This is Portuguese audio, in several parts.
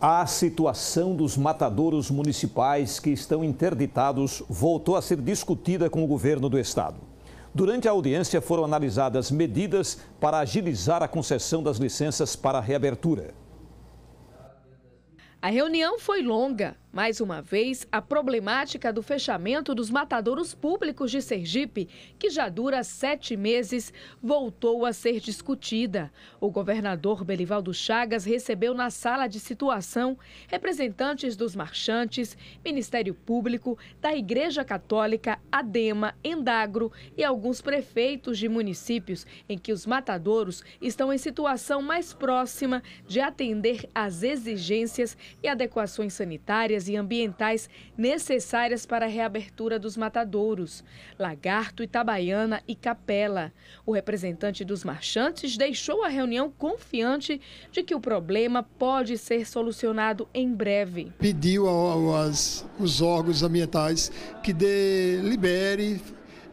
A situação dos matadouros municipais que estão interditados voltou a ser discutida com o governo do estado. Durante a audiência foram analisadas medidas para agilizar a concessão das licenças para reabertura. A reunião foi longa. Mais uma vez, a problemática do fechamento dos matadouros públicos de Sergipe, que já dura sete meses, voltou a ser discutida. O governador Belivaldo Chagas recebeu na sala de situação representantes dos marchantes, Ministério Público, da Igreja Católica, ADEMA, Endagro e alguns prefeitos de municípios em que os matadouros estão em situação mais próxima de atender às exigências e adequações sanitárias sanitárias e ambientais necessárias para a reabertura dos matadouros, Lagarto, Itabaiana e Capela. O representante dos marchantes deixou a reunião confiante de que o problema pode ser solucionado em breve. Pediu aos, aos os órgãos ambientais que dê, libere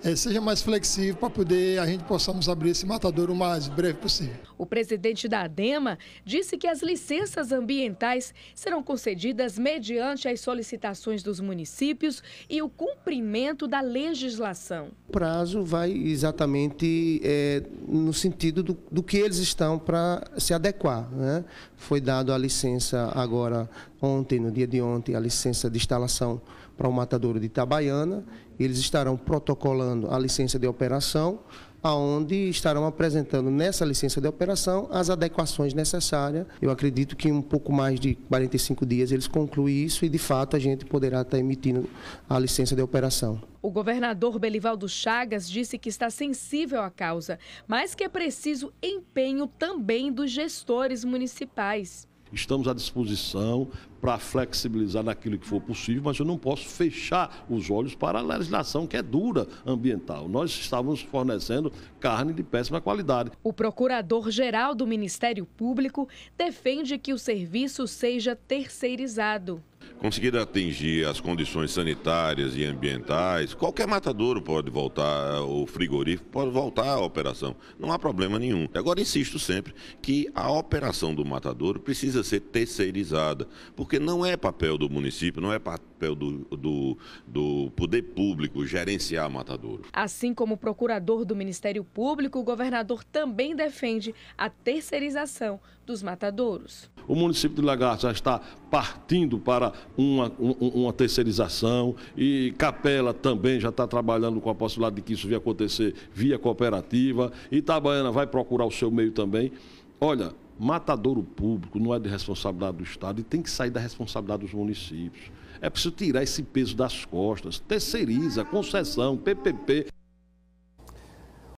é, seja mais flexível para poder a gente possamos abrir esse matadouro o mais breve possível. O presidente da ADEMA disse que as licenças ambientais serão concedidas mediante as solicitações dos municípios e o cumprimento da legislação. O prazo vai exatamente é, no sentido do, do que eles estão para se adequar. Né? Foi dado a licença agora ontem, no dia de ontem, a licença de instalação para o matadouro de Itabaiana. Eles estarão protocolando a licença de operação, aonde estarão apresentando nessa licença de operação as adequações necessárias. Eu acredito que em um pouco mais de 45 dias eles concluem isso e, de fato, a gente poderá estar emitindo a licença de operação. O governador Belivaldo Chagas disse que está sensível à causa, mas que é preciso empenho também dos gestores municipais. Estamos à disposição para flexibilizar naquilo que for possível, mas eu não posso fechar os olhos para a legislação que é dura ambiental. Nós estávamos fornecendo carne de péssima qualidade. O procurador-geral do Ministério Público defende que o serviço seja terceirizado conseguir atingir as condições sanitárias e ambientais, qualquer matadouro pode voltar, o frigorífico pode voltar à operação. Não há problema nenhum. Agora, insisto sempre que a operação do matadouro precisa ser terceirizada, porque não é papel do município, não é papel papel do, do, do poder público gerenciar matadouro. Assim como o procurador do Ministério Público, o governador também defende a terceirização dos matadouros. O município de Lagarto já está partindo para uma, uma terceirização e Capela também já está trabalhando com a possibilidade de que isso venha acontecer via cooperativa. Itabaiana vai procurar o seu meio também. Olha, Matadouro público não é de responsabilidade do Estado e tem que sair da responsabilidade dos municípios. É preciso tirar esse peso das costas. Terceiriza, concessão, PPP.